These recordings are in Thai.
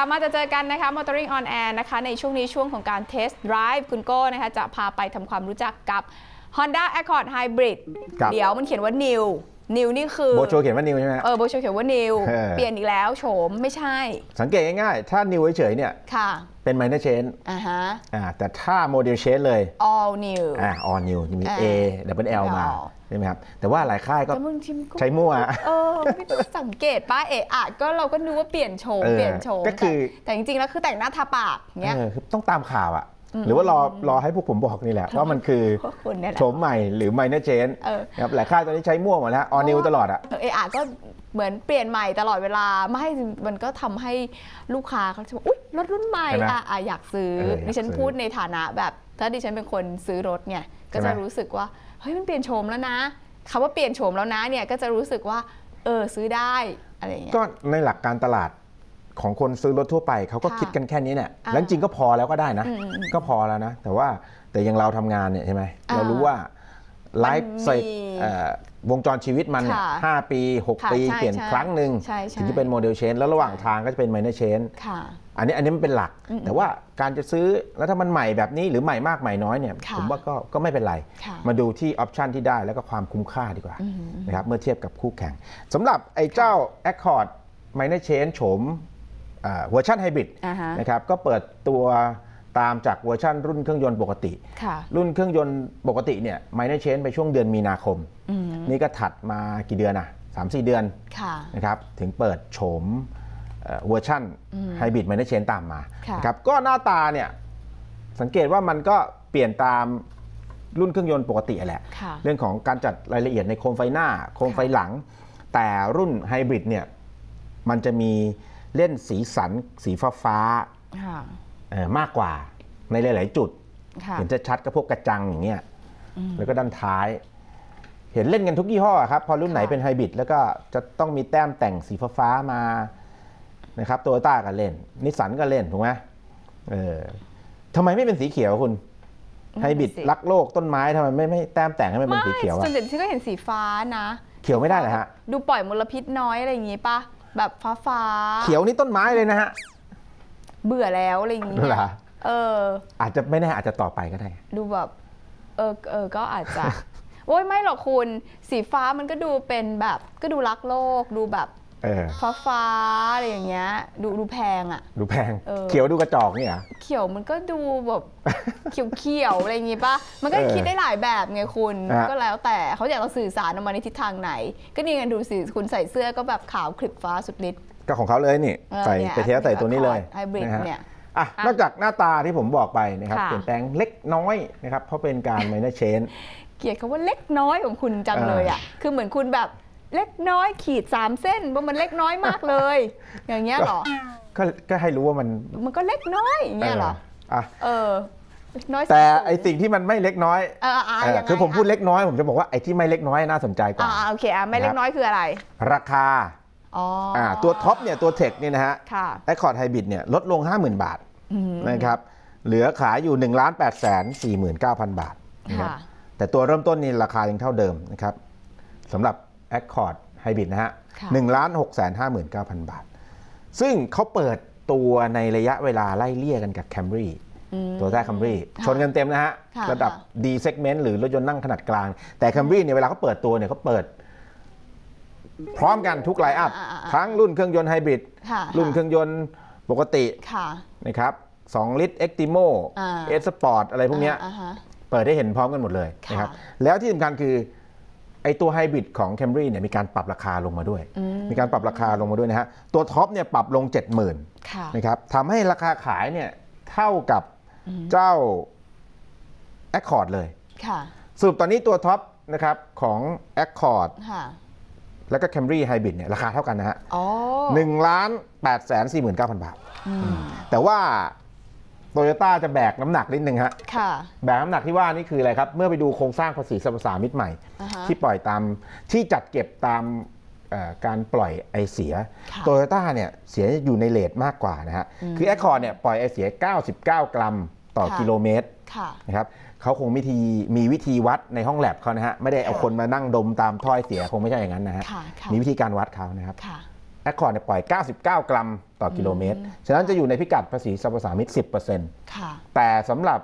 ับมาจะเจอกันนะคะ Motoring on Air นะคะ ในช่วงนี้ช่วงของการ Test Drive คุณโก้นะคะจะพาไปทำความรู้จักกับ Honda Accord Hybrid เดี๋ยวมันเขียนว่า New นิวนี่คือโบโชเขียนว่านิวใช่ไหมเออโบโชเขียนว่านิว เปลี่ยนอีกแล้วโฉมไม่ใช่ สังเกตง่ายๆ ถ้านิวเฉยๆเนี่ยค่ะเป็นไมเนอร์เชนอ่าฮะอ่าแต่ถ้าโมเดลเชนเลย all new อ่า all new มี A double L มา ใช่ไหมครับ แต่ว่าหลายค่ายก็ใช้มั่วเออไม่ต้องสังเกตป้าเอะอะก็เราก็นึกว่าเปลี่ยนโฉมเปลี่ยนโฉมก็คือแต่จริงๆ แล้วคือแต่งหน้าทาปากเงี้ยต้องตามข่าวอ่ะหรือว่ารอรอให้พวกผมบอกนี่แหละว่ามันคือโฉมใหม่หรือไมเนอร์เจนครับหลายค่ายตอนนี้ใช้มั่วหมดแล้วออนิวตลอดอะเออาก็เหมือนเปลี่ยนใหม่ตลอดเวลา ไม่มันก็ทำให้ลูกค้าเขาจะบอกอุ้ยรถรุ่นใหม่อ่ะอยากซื้อดิฉันพูดในฐานะแบบถ้าดิฉันเป็นคนซื้อรถเนี่ยก็จะรู้สึกว่า เฮ้ยมันเปลี่ยนโฉมแล้วนะคำว่าเปลี่ยนโฉมแล้วนะเนี่ยก็จะรู้สึกว่าเออซื้อได้อะไรเงี้ยก็ในหลักการตลาดของคนซื้อรถทั่วไปเขาก็คิดกันแค่นี้เนี่ย แล้วจริงก็พอแล้วก็ได้นะ ก็พอแล้วนะ แต่ว่าแต่ยังเราทำงานเนี่ยใช่ไหมเรารู้ว่าไลฟ์เสรวงจรชีวิตมันห้าปี 6 ปี เปลี่ยนครั้งหนึ่งถึงจะเป็นโมเดลเชนแล้วระหว่างทางก็จะเป็นไมเนอร์เชนอันนี้อันนี้มันเป็นหลัก แต่ว่าการจะซื้อแล้วถ้ามันใหม่แบบนี้ หรือใหม่มากใหม่น้อยเนี่ย ผมว่าก็ก็ไม่เป็นไร มาดูที่ออปชันที่ได้แล้วก็ความคุ้มค่าดีกว่านะครับเมื่อเทียบกับคู่แข่งสำหรับไอ้เจ้า Accord ไมเนอร์เชนโฉมเวอร์ชันไฮบริดนะครับก็เปิดตัวตามจากเวอร์ชั่นรุ่นเครื่องยนต์ปกติ รุ่นเครื่องยนต์ปกติเนี่ยไมเนอร์เชนไปช่วงเดือนมีนาคม นี่ก็ถัดมากี่เดือนอ่ะสามสี่เดือนนะครับถึงเปิดโฉมเวอร์ชั่นไฮบริดไมเนอร์เชนตามมาครับก็หน้าตาเนี่ยสังเกตว่ามันก็เปลี่ยนตามรุ่นเครื่องยนต์ปกติแหละเรื่องของการจัดรายละเอียดในโคมไฟหน้า โคมไฟหลัง แต่รุ่นไฮบริดเนี่ยมันจะมีเล่นสีสันสีฟ้าฟ้ามากกว่าในหลายๆจุดเห็นจะชัดก็พวกกระจังอย่างเงี้ยแล้วก็ด้านท้าย เห็นเล่นกันทุกยี่ห้อครับ พอรุ่นไหนเป็นไฮบริดแล้วก็จะต้องมีแต้มแต่งสีฟ้ามานะครับโตโยต้าก็เล่นนิสสันก็เล่นถูกไหมเออทำไมไม่เป็นสีเขียวคุณไฮบริดรักโลกต้นไม้ทำไม ไม่ไม่แต้มแต่งให้มันเป็นสีเขียวอะส่วนใหญ่ที่ก็เห็นสีฟ้านะเขียวไม่ได้เหรอฮะดูปล่อยมลพิษน้อยอะไรอย่างงี้ปะแบบฟ้าฟ้าเขียวนี่ต้นไม้เลยนะฮะ เบื่อแล้ว อะไรอย่างเงี้ยเออ อาจจะไม่แน่ อาจจะต่อไปก็ได้ ดูแบบ เออ เออ ก็อาจจะโอ้ยไม่หรอกคุณ สีฟ้ามันก็ดูเป็นแบบ ก็ดูรักโลกดูแบบฟ้าฟ้าอะไรอย่างเงี้ยดูดูแพงอ่ะดูแพงเขียวดูกระจอกนี่ยเขียวมันก็ดูแบบเขียวเขียวอะไรอย่างงี้ป่ะมันก็คิดได้หลายแบบไงคุณก็แล้วแต่เขาอยากเราสื่อสารออกมาในทิศทางไหน ก็นี่ไงดูสิคุณใส่เสื้อก็แบบขาวคลิปฟ้าสุดฤทธิ์ก็ของเขาเลยนี่ใส่เทสใส่ตัวนี้เลยไฮบริดเนี่ยอ่ะนอกจากหน้าตาที่ผมบอกไปนะครับเปลี่ยนแปลงเล็กน้อยนะครับเพราะเป็นการไมเนอร์เชนเกียรคำว่าเล็กน้อยของคุณจังเลยอ่ะคือเหมือนคุณแบบเล็กน้อยขีดสามเส้นว่ามันเล็กน้อยมากเลย อย่างเงี้ยเหรอ ก็ ก็ให้รู้ว่ามัน มันก็เล็กน้อยอย่างเงี้ยเหรอ อ่ะ เออน้อย แต่ไอสิ่งที่มันไม่เล็กน้อยออคือผมพูดเล็กน้อยผมจะบอกว่าไอที่ไม่เล็กน้อยน่าสนใจกว่าอ่าโอเคอ่ะไม่เล็กน้อยคืออะไร ราคา อ๋อ อ่าตัวท็อปเนี่ย ตัวเทคเนี่ยนะฮะไอคอร์ดไฮบริดเนี่ยลดลง 50,000 บาท นะครับ เหลือขายอยู่1นึ่งล้านแปดแสนสี่หมื่นเก้าพันบาทนะครับแต่ตัวเริ่มต้นนี่ราคายังเท่าเดิมนะครับสำหรับ Accord Hybrid นะฮะหนึ่งล้านหกแสนห้าหมื่นเก้าพันบาท ซึ่งเขาเปิดตัวในระยะเวลาไล่เลี่ยกันกับ Camry ตัวแกแคมรี่ชนกันเต็มนะฮะระดับ D segment หรือรถยนต์นั่งขนาดกลางแต่คมรี่เนี่ยเวลาเขาเปิดตัวเนี่ยเขาเปิด พร้อมกันทุกไลน์อัพทั้งรุ่นเครื่องยนต์ไฮบริดรุ่นเครื่องยนต์ปกตินะครับ 2 ลิตรเอ็กติโมเอสปอร์ตอะไรพวกนี้เปิดได้เห็นพร้อมกันหมดเลยนะครับแล้วที่สำคัญคือไอตัวไฮบริดของ c a m r ่เนี่ยมีการปรับราคาลงมาด้วย มีการปรับราคาลงมาด้วยนะฮะ ตัวท็อปเนี่ยปรับลง 70,000นะครับทำให้ราคาขายเนี่ยเท่ากับเจ้า Accord เลยสรุปตอนนี้ตัวท็อปนะครับของ Accord แล้วก็ Camry Hybrid เนี่ยราคาเท่ากันนะฮะหนึ่งล้านแปดแสนสี่หมื่นเก้าพันบาท แต่ว่าโตโยต้าจะแบกน้ำหนักนิดนึงฮะแบกน้ำหนักที่ว่านี่คืออะไรครับ เมื่อไปดูโครงสร้างภาษีสรรพสามิตใหม่ ที่ปล่อยตามที่จัดเก็บตามการปล่อยไอเสีย โตโยต้าเนี่ยเสียอยู่ในเลทมากกว่านะฮะ คือแอคคอร์เนี่ยปล่อยไอเสีย 99 กรัม ต่อ กิโลเมตรนะครับเขาคงมีธีมีวิธีวัดในห้องแลบเขานะฮะ ไม่ได้เอาคนมานั่งดมตามถ้อยเสียคงไม่ใช่อย่างนั้นนะฮะ มีวิธีการวัดเขานะครับคคอร์ดปล่อย 99 กรัมต่อกิโลเมตร ฉะนั้นจะอยู่ในพิกัดภาษีสรรพสามิตสิบเปอร์เซ็นต์แต่สำหรับ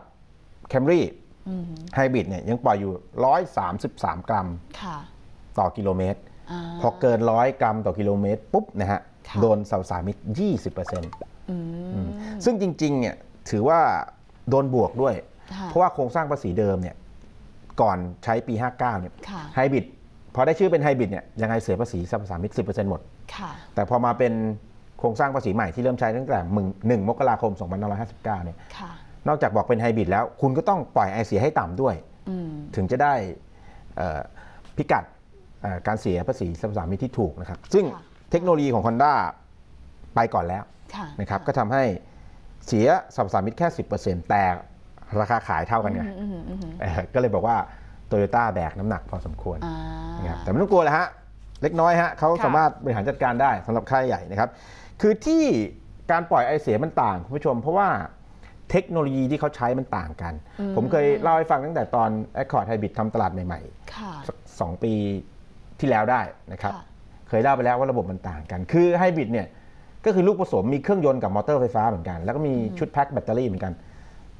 แคมรี่ไฮบริดเนี่ยยังปล่อยอยู่ 133 กรัมต่อกิโลเมตร พอเกิน 100 กรัมต่อกิโลเมตรปุ๊บนะฮะโดนสรรพสามิต20เปอร์เซ็นต์ซึ่งจริงๆเนี่ยถือว่าโดนบวกด้วย เพราะว่าโครงสร้างภาษีเดิมเนี่ยก่อนใช้ปี 59เนี่ยไฮบริดพอได้ชื่อเป็นไฮบริดเนี่ยยังไงเสียภาษีสรรพสามิตสิบเปอร์เซ็นต์หมดแต่พอมาเป็นโครงสร้างภาษีใหม่ที่เริ่มใช้ตั้งแต่หนึ่งมกราคม2559เนี่ยนอกจากบอกเป็นไฮบริดแล้ว คุณก็ต้องปล่อยไอเสียให้ต่ำด้วย ถึงจะได้พิกัดการเสียภาษีสัมพสามิตที่ถูกนะครับ ซึ่งเทคโนโลยีของ Honda ไปก่อนแล้วนะครับ ก็ทำให้เสียสัมพสามิตแค่ 10%แต่ราคาขายเท่ากันไงก็เลยบอกว่าโตโยต้าแบกน้ำหนักพอสมควรนะครับแต่ไม่ต้องกลัวเลยฮะเล็กน้อยฮะเขาสามารถบริหารจัดการได้สำหรับค่ายใหญ่นะครับ คือที่การปล่อยไอเสียมันต่าง คุณผู้ชม เพราะว่าเทคโนโลยีที่เขาใช้มันต่างกัน ผมเคยเล่าให้ฟังตั้งแต่ตอน Accord Hybrid ทำตลาดใหม่ๆสองปีที่แล้วได้นะครับ เคยเล่าไปแล้วว่าระบบมันต่างกัน คือไฮบริดเนี่ยก็คือลูกผสมมีเครื่องยนต์กับมอเตอร์ไฟฟ้าเหมือนกันแล้วก็มีชุดแพ็คแบตเตอรี่เหมือนกัน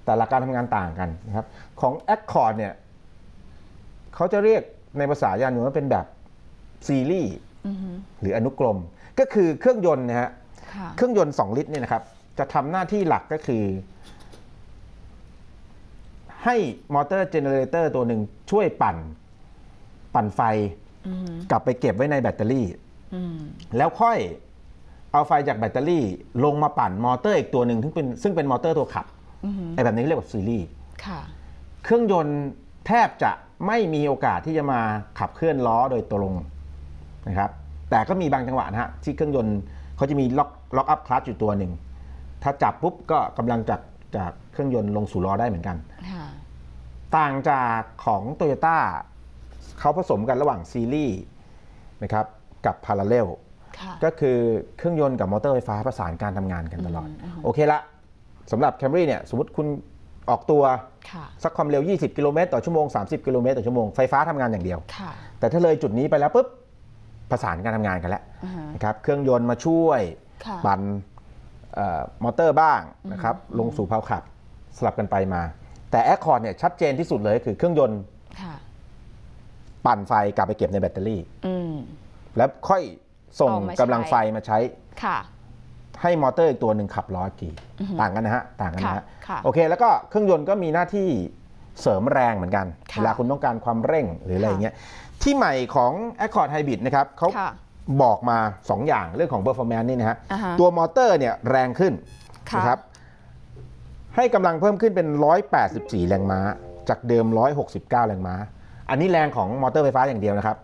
แต่หลักการทำงานต่างกันนะครับของ Accord เนี่ยเขาจะเรียกในภาษายานยนต์ว่าเป็นแบบซีรีส์หรืออนุกรม ก็คือเครื่องยนต์นะฮะเครื่องยนต์สองลิตรเนี่ยนะครับ จะทำหน้าที่หลักก็คือ ให้มอเตอร์เจเนเรเตอร์ตัวหนึ่งช่วยปั่น ปั่นไฟ กลับไปเก็บไว้ในแบตเตอรี่แล้วค่อยเอาไฟจากแบตเตอรี่ ลงมาปั่น มอเตอร์ อีกตัวหนึ่งซึ่งเป็นซึ่งเป็นมอเตอร์ตัวขับไอ้แบบนี้เรียกว่าซีรีส์เครื่องยนต์แทบจะไม่มีโอกาสที่จะมาขับเคลื่อนล้อโดยตรงนะครับ แต่ก็มีบางจังหวะนะฮะที่เครื่องยนต์เขาจะมีล็อกล็อกอัพคลัตช์อยู่ตัวหนึ่ง ถ้าจับปุ๊บ ก็กำลังจากจากเครื่องยนต์ลงสู่ล้อได้เหมือนกัน ต่างจากของโตโยต้าเขาผสมกันระหว่างซีรีส์นะครับ กับพาราเลลก็คือเครื่องยนต์กับมอเตอร์ไฟฟ้าประสานการทำงานกันตลอด โอเคละสำหรับแคมรี่เนี่ยสมมติคุณออกตัวสักความเร็ว20กิโลเมตรต่อชั่วโมง30กิโลเมตรต่อชั่วโมงไฟฟ้าทำงานอย่างเดียวแต่ถ้าเลยจุดนี้ไปแล้วปุ๊บประสานการทำงานกันแล้วนะครับ เครื่องยนต์มาช่วยปั่นมอเตอร์บ้างนะครับ ลงสู่เพาขับ สลับกันไปมา แต่แอคคอร์ดเนี่ย ชัดเจนที่สุดเลยคือเครื่องยนต์ปั่นไฟกลับไปเก็บในแบตเตอรี่แล้วค่อยส่งกำลังไฟมาใช้ให้มอเตอร์อีกตัวหนึ่งขับร้อยีีต่างกันนะฮะ ต่างกันนะฮะ โอเค แล้วก็เครื่องยนต์ก็มีหน้าที่เสริมแรงเหมือนกัน เวลาคุณต้องการความเร่งหรืออะไรเงี้ยที่ใหม่ของ Accord Hybrid นะครับเขาบอกมา 2 อย่างเรื่องของ performance นี่นะฮะตัวมอเตอร์เนี่ยแรงขึ้นนะครับให้กำลังเพิ่มขึ้นเป็น 184 แรงม้า จากเดิม 169 แรงม้า อันนี้แรงของมอเตอร์ไฟฟ้าอย่างเดียวนะครับ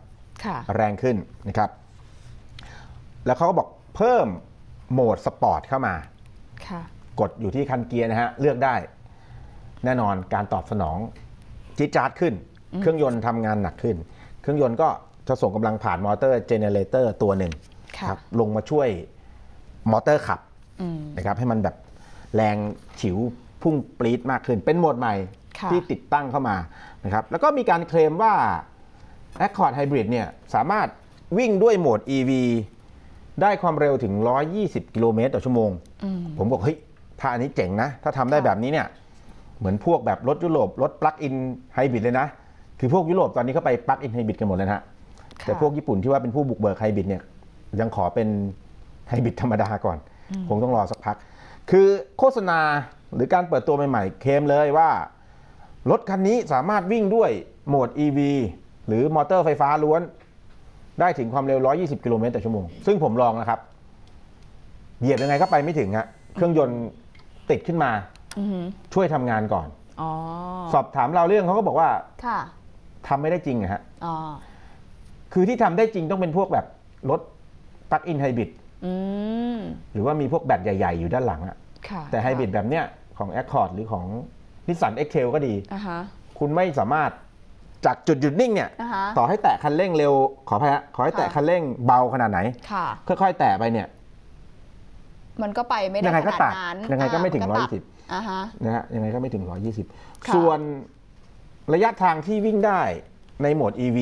แรงขึ้นนะครับ แล้วเขาก็บอกเพิ่มโหมดสปอร์ตเข้ามา กดอยู่ที่คันเกียร์นะฮะเลือกได้แน่นอนการตอบสนองจีตจ๊าดขึ้น เครื่องยนต์ทำงานหนักขึ้น เครื่องยนต์ก็จะส่งกำลังผ่านมอเตอร์เจเนเรเตอร์ตัวหนึ่งครับลงมาช่วยมอเตอร์ขับนะครับ ให้มันแบบแรงฉิวพุ่งปรี๊ดมากขึ้น เป็นโหมดใหม่ที่ติดตั้งเข้ามานะครับแล้วก็มีการเคลมว่า Accord Hybrid เนี่ยสามารถวิ่งด้วยโหมด EV ได้ความเร็วถึง 120 กิโลเมตรต่อชั่วโมงผมบอกเฮ้ยถ้าอันนี้เจ๋งนะ ถ้าทำได้แบบนี้เนี่ยเหมือนพวกแบบรถยุโรป รถปลั๊กอินไฮบริดเลยนะ คือพวกยุโรปตอนนี้เขาไปปลั๊กอินไฮบริดกันหมดเลยนะ แต่พวกญี่ปุ่นที่ว่าเป็นผู้บุกเบิกไฮบริดเนี่ย ยังขอเป็นไฮบริดธรรมดาก่อน คงต้องรอสักพัก คือโฆษณาหรือการเปิดตัวใหม่ๆ เคมเลยว่า รถคันนี้สามารถวิ่งด้วยโหมด EV หรือมอเตอร์ไฟฟ้าล้วน ได้ถึงความเร็ว 120กิโลเมตรต่อชั่วโมงซึ่งผมลองนะครับเหยียบยังไงก็ไปไม่ถึงฮะเครื่องยนต์ติดขึ้นมาช่วยทำงานก่อนอสอบถามเราเรื่องเขาก็บอกว่า ทำไม่ได้จริงฮะคือที่ทำได้จริงต้องเป็นพวกแบบรถปลั๊กอินไฮบริดหรือว่ามีพวกแบตใหญ่ๆ อยู่ด้านหลังอะ แต่ไฮบริดแบบเนี้ยของ Accord หรือของนิสสันเอ็กเซลก็ดี คุณไม่สามารถจากจุดหยุดนิ่งเนี่ย ต่อให้แตะคันเร่งเร็ว ขอพภัขอให้แตะคันเร่งเบาขนาดไหน ค่อย ๆ แตะไปเนี่ยมันก็ไปไม่ได้ไงก็ตัดยังไงก็ไม่ถึงร้อยสิบนะฮะ ยังไงก็ไม่ถึงร้อยยี่สิบส่วนระยะทางที่วิ่งได้ในโหมด EV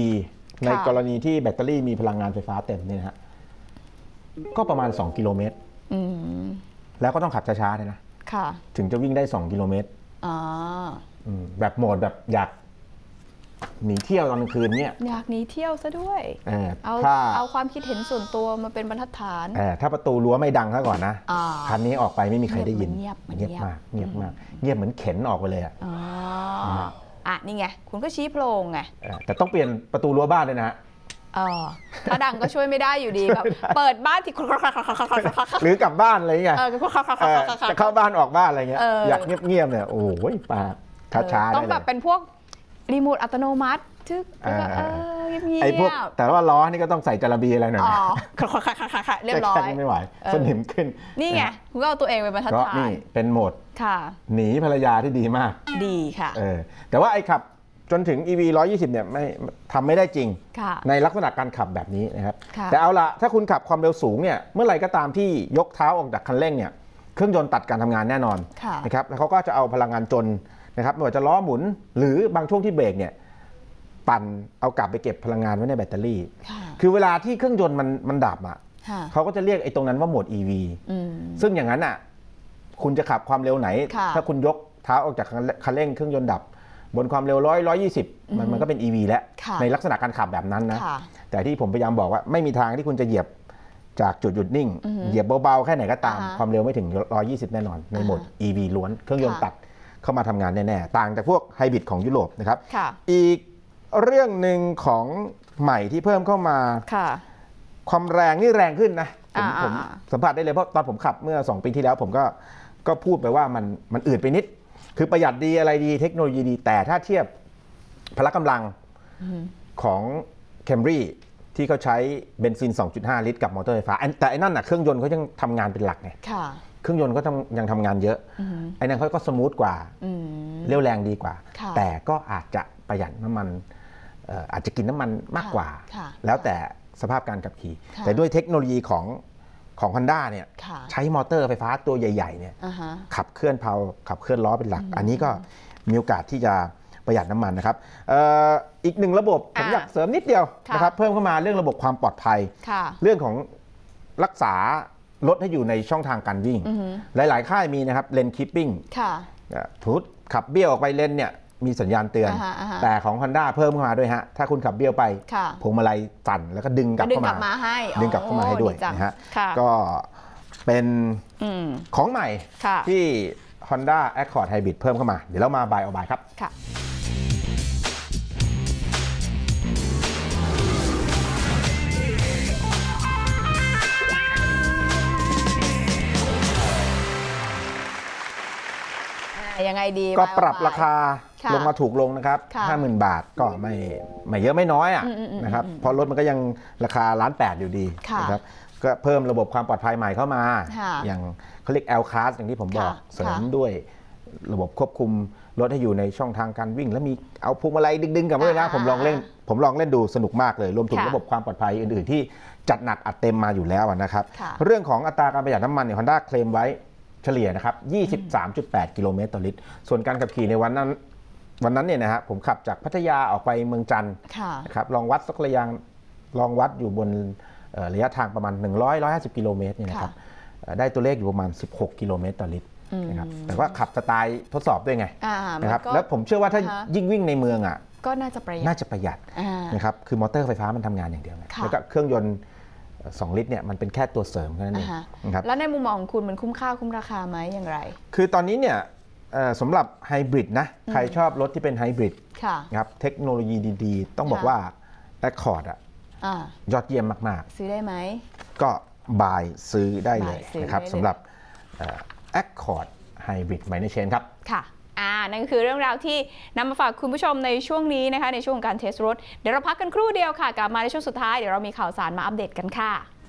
ในกรณีที่แบตเตอรี่มีพลังงานไฟฟ้าเต็มเนี่ยฮะก็ประมาณ 2 กิโลเมตรแล้วก็ต้องขับช้าๆเลยนะถึงจะวิ่งได้ 2 กิโลเมตรแบบโหมดแบบอยากหนีเที่ยวตอนกลางคืนเนี่ยอยากหนีเที่ยวซะด้วยเอเอาเอาความคิดเห็นส่วนตัวมาเป็นบรรทัดฐานถ้าประตูรั้วไม่ดังซะก่อนนะคันนี้ออกไปไม่มีใครได้ยินเงียบ เงียบมากเงียบมากเงียบเหมือนเข็นออกไปเลยอ่ะอ่ะนี่ไงคุณก็ชี้โพรงไงแต่ต้องเปลี่ยนประตูรั้วบ้านเลยนะเออถ้าดังก็ช่วยไม่ได้อยู่ดีแบบเปิดบ้านที่หรือกลับบ้านอะไรเงี้ยจะเข้าบ้านออกบ้านอะไรเงี้ยอยากเงียบๆเนี่ยโอ้ยปากช้าๆต้องแบบเป็นพวกรีโมทอัตโนมัติทึกแล้วก็เออเงียบไอ้พวกแต่ว่าล้อนี่ก็ต้องใส่จาระบีอะไรหน่อย อ๋อค่ะค่ะค่ะเรียบร้อยไม่ไหวสนิมขึ้น นี่ไง คุณก็เอาตัวเองไปบรรทัดฐานนี่เป็นโหมด ค่ะ หนีภรรยาที่ดีมาก ดีค่ะ เออ แต่ว่าไอ้ขับ จนถึง EV 120เนี่ยไม่ทำไม่ได้จริง ในลักษณะการขับแบบนี้นะครับ แต่เอาละ ถ้าคุณขับความเร็วสูงเนี่ย เมื่อไหร่ก็ตามที่ยกเท้าออกจากคันเร่งเนี่ย เครื่องยนต์ตัดการทำงานแน่นอน นะครับ แล้วเขาก็จะเอาพลังงานจนนะครับไม่ว่าจะล้อหมุนหรือบางช่วงที่เบรกเนี่ย ปั่นเอากลับไปเก็บพลังงานไว้ในแบตเตอรี่ คือเวลาที่เครื่องยนต์มันมันดับอ่ะเขาก็จะเรียกไอ้ตรงนั้นว่าโหมด EV ซึ่งอย่างนั้นอ่ะ คุณจะขับความเร็วไหน ถ้าคุณยกเท้าออกจากคันเร่งเครื่องยนต์ดับ บนความเร็วร้อยร้อยยี่สิบมันมันก็เป็น EV แล้ว ในลักษณะการขับแบบนั้นนะแต่ที่ผมพยายามบอกว่าไม่มีทางที่คุณจะเหยียบจากจุดหยุดนิ่ง เหยียบเบาๆแค่ไหนก็ตามความเร็วไม่ถึง120 แน่นอนในโหมด EV ล้วนเครื่องยนต์ตัดเข้ามาทำงานแน่ ๆ ต่างจากพวกไฮบริดของยุโรปนะครับอีกเรื่องหนึ่งของใหม่ที่เพิ่มเข้ามา ความแรงนี่แรงขึ้นนะผมผมสัมผัสได้เลยเพราะตอนผมขับเมื่อ 2 ปีที่แล้วผมก็ ก็พูดไปว่ามันมันอืดไปนิด คือประหยัดดีอะไรดีเทคโนโลยีดีแต่ถ้าเทียบพละกำลังของแคมรี่ที่เขาใช้เบนซิน 2.5 ลิตรกับมอเตอร์ไฟฟ้าแต่อันนั้นนะเครื่องยนต์เขายังทำงานเป็นหลักไงเครื่องยนต์ก็ยังทำงานเยอะไอ้นั่นเขาก็สมูทกว่า เร็วแรงดีกว่า แต่ก็อาจจะประหยัดน้ำมัน อาจจะกินน้ำมันมากกว่า แล้วแต่สภาพการขับขี่ แต่ด้วยเทคโนโลยีของของฮอนด้าเนี่ย ใช้มอเตอร์ไฟฟ้าตัวใหญ่ๆเนี่ยขับเคลื่อนเพาขับเคลื่อนล้อเป็นหลัก อันนี้ก็มีโอกาสที่จะประหยัดน้ำมันนะครับ อีกหนึ่งระบบผมอยากเสริมนิดเดียวนะครับเพิ่มเข้ามาเรื่องระบบความปลอดภัย เรื่องของรักษารถให้อยู่ในช่องทางการวิ่ง หลายๆ ค่ายมีนะครับเลนคิปปิ้งทุดขับเบี้ยวออกไปเลนเนี่ยมีสัญญาณเตือน แต่ของ Honda เพิ่มเข้ามาด้วยฮะ ถ้าคุณขับเบี้ยวไปพวงมาลัยสั่นแล้วก็ดึงกลับเข้ามาดึงกลับเข้ามาให้ด้วยนะฮะ ก็เป็นของใหม่ที่ Honda Accord Hybrid เพิ่มเข้ามา เดี๋ยวเรามาบายเอาบายครับยังไงดีก็ปรับราคาลงมาถูกลงนะครับ 5,000 0 บาทก็ไม่ไม่เยอะไม่น้อยอ่ะนะครับพอรถมันก็ยังราคาล้านแปดอยู่ดีนะครับ ก็เพิ่มระบบความปลอดภัยใหม่เข้ามา อย่างเขาเรียก L class อย่างที่ผมบอก เสริมด้วยระบบควบคุม รถให้อยู่ในช่องทางการวิ่ง แล้วมีเอาพวงมาลัยดึงๆกับด้วยนะผมลองเล่นผมลองเล่นดูสนุกมากเลย รวมถึงระบบความปลอดภัยอื่นๆที่จัดหนักอัดเต็มมาอยู่แล้วนะครับ เรื่องของอัตราการประหยัดน้ำมันเนี่ยฮอนด้าเคลมไว้เฉลี่ยนะครับ 23.8 กิโลเมตรต่อลิตร ส่วนการขับขี่ในวันนั้น วันนั้นเนี่ยนะครับผมขับจากพัทยาออกไปเมืองจันทร์นะครับ ลองวัดสักระยะลองวัดอยู่บนระยะทางประมาณ 100-150 กิโลเมตรนี่นะครับ ได้ตัวเลขอยู่ประมาณ 16 กิโลเมตรต่อลิตรนะครับ แต่ว่าขับสไตล์ทดสอบด้วยไงนะครับ แล้วผมเชื่อว่าถ้ายิ่งวิ่งในเมืองอ่ะ ก็น่าจะประหยัดน่าจะประหยัดนะครับ คือมอเตอร์ไฟฟ้ามันทำงานอย่างเดียวแล้วก็เครื่องยนต์2 ลิตรเนี่ยมันเป็นแค่ตัวเสริมแค่นั้นเองนะครับแล้วในมุมมองของคุณมันคุ้มค่าคุ้มราคาไหมอย่างไร คือตอนนี้เนี่ยสำหรับไฮบริดนะใครชอบรถที่เป็นไฮบริดครับเทคโนโลยีดีๆ ต้องบอกว่าแอคคอร์ดอ่ะยอดเยี่ยมมากๆ ซื้อได้ไหม ก็บายซื้อได้เลยนะครับสำหรับแอคคอร์ดไฮบริดไมเนเชนครับค่ะอ่านั่นคือเรื่องราวที่นำมาฝากคุณผู้ชมในช่วงนี้นะคะ ในช่วงงการเทสรถเดี๋ยวเราพักกันครู่เดียวค่ะ กลับมาในช่วงสุดท้าย เดี๋ยวเรามีข่าวสารมาอัปเดตกันค่ะ